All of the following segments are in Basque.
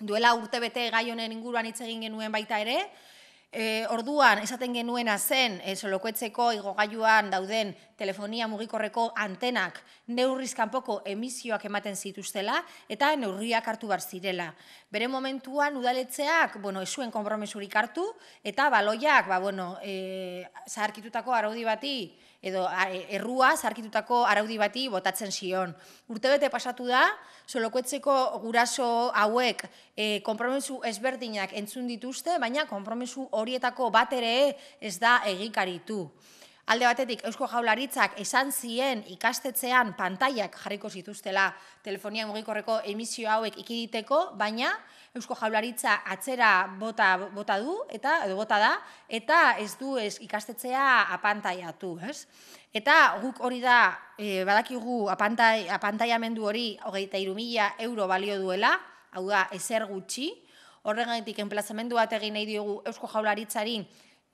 duela urte bete gai honen inguruan hitz egin genuen baita ere, E, orduan, esaten genuena zen, e, solokoetzeko igogailuan dauden telefonia mugikorreko antenak neurrizkanpoko emisioak ematen zituztela eta neurriak hartu bar zirela. Bere momentuan udaletzeak, bueno, esuen konpromesurik hartu eta baloiak, ba, bueno, e, zaharkitutako araudi bati edo e, errua zaharkitutako araudi bati botatzen zion. Urtebete pasatu da, solokoetzeko guraso hauek eh konpromesu ezberdinak entzun dituzte, baina konpromesu horietako bat ere ez da egikaritu. Alde batetik, Eusko Jaularitzak esan zien ikastetzean pantailak jarriko zituztela telefonia mugikorreko emisio hauek ikiditeko, baina Eusko Jaularitza atzera bota, bota du eta bota da eta ez du ez ikastetzea apantaiatu, ez? Eta guk hori da e, badakigu apantai apantaiamendu hori 23.000 euro balio duela, hau da ezer gutxi, horregatik enplazamendu bat egin nahi diogu Eusko Jaularitzari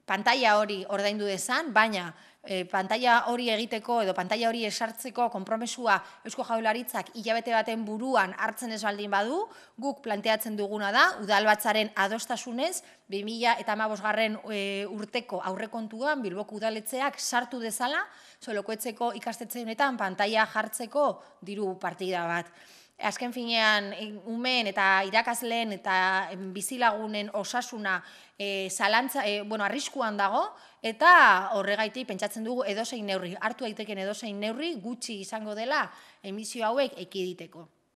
pantalla hori ordaindu dezan, baina e, eh, pantalla hori egiteko edo pantalla hori esartzeko konpromesua Eusko Jaularitzak hilabete baten buruan hartzen ez baldin badu, guk planteatzen duguna da, udalbatzaren adostasunez, 2000 eta mabosgarren e, eh, urteko aurrekontuan Bilboko udaletzeak sartu dezala, zolokoetzeko ikastetzen honetan pantalla jartzeko diru partida bat. Azken finean, eh, umen eta irakasleen eta bizilagunen osasuna e, zalantza, eh, bueno, arriskuan dago, eta horregaiti pentsatzen dugu edozein neurri, hartu daiteken edozein neurri gutxi izango dela emisio hauek ekiditeko.